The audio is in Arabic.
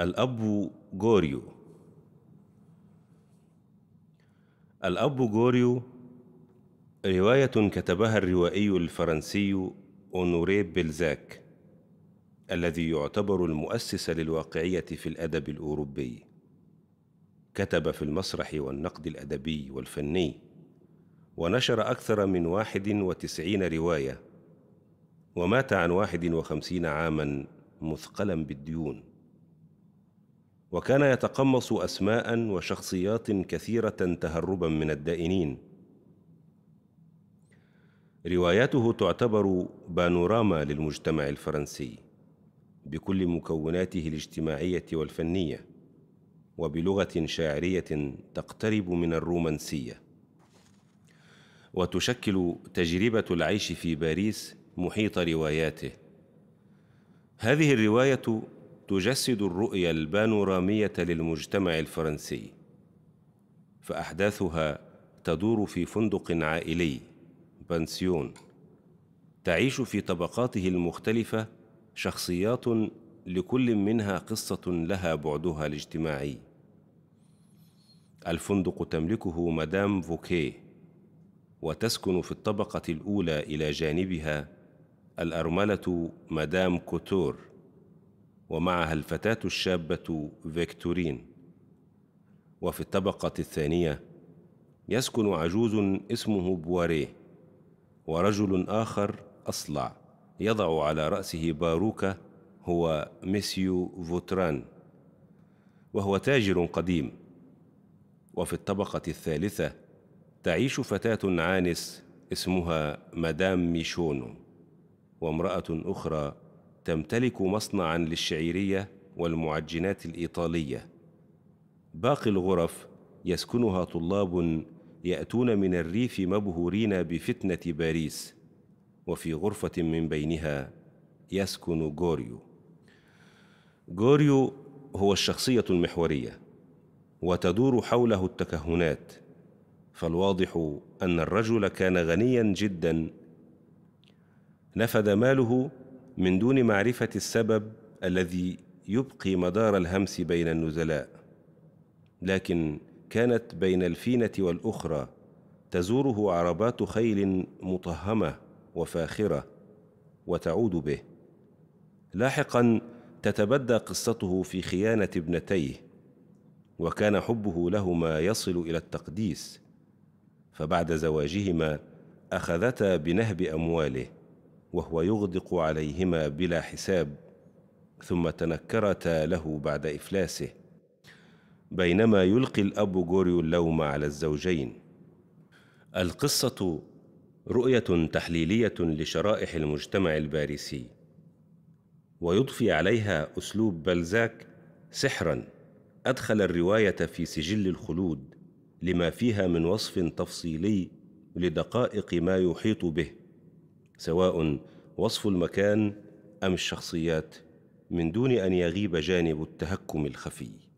الأب جوريو الأب جوريو رواية كتبها الروائي الفرنسي أونوري بلزاك الذي يعتبر المؤسس للواقعية في الأدب الأوروبي كتب في المسرح والنقد الأدبي والفني ونشر أكثر من واحد وتسعين رواية ومات عن واحد وخمسين عاماً مثقلا بالديون وكان يتقمص اسماء وشخصيات كثيره تهربا من الدائنين رواياته تعتبر بانوراما للمجتمع الفرنسي بكل مكوناته الاجتماعيه والفنيه وبلغه شاعريه تقترب من الرومانسيه وتشكل تجربه العيش في باريس محيط رواياته هذه الروايه تجسد الرؤية البانورامية للمجتمع الفرنسي فأحداثها تدور في فندق عائلي بنسيون تعيش في طبقاته المختلفة شخصيات لكل منها قصة لها بعدها الاجتماعي الفندق تملكه مدام فوكيه وتسكن في الطبقة الأولى إلى جانبها الأرملة مدام كوتور ومعها الفتاة الشابة فيكتورين وفي الطبقة الثانية يسكن عجوز اسمه بواريه ورجل آخر أصلع يضع على رأسه باروكة هو ميسيو فوتران وهو تاجر قديم وفي الطبقة الثالثة تعيش فتاة عانس اسمها مدام ميشونو وامرأة أخرى تمتلك مصنعا للشعيريه والمعجنات الايطاليه باقي الغرف يسكنها طلاب ياتون من الريف مبهورين بفتنه باريس وفي غرفه من بينها يسكن غوريو غوريو هو الشخصيه المحوريه وتدور حوله التكهنات فالواضح ان الرجل كان غنيا جدا نفذ ماله من دون معرفة السبب الذي يبقي مدار الهمس بين النزلاء لكن كانت بين الفينة والأخرى تزوره عربات خيل مطهمة وفاخرة وتعود به لاحقا تتبدى قصته في خيانة ابنتيه وكان حبه لهما يصل إلى التقديس فبعد زواجهما أخذتا بنهب أمواله وهو يغدق عليهما بلا حساب ثم تنكرتا له بعد إفلاسه بينما يلقي الأب جوريو اللوم على الزوجين القصة رؤية تحليلية لشرائح المجتمع الباريسي ويضفي عليها أسلوب بلزاك سحرا أدخل الرواية في سجل الخلود لما فيها من وصف تفصيلي لدقائق ما يحيط به سواء وصف المكان ام الشخصيات من دون ان يغيب جانب التهكم الخفي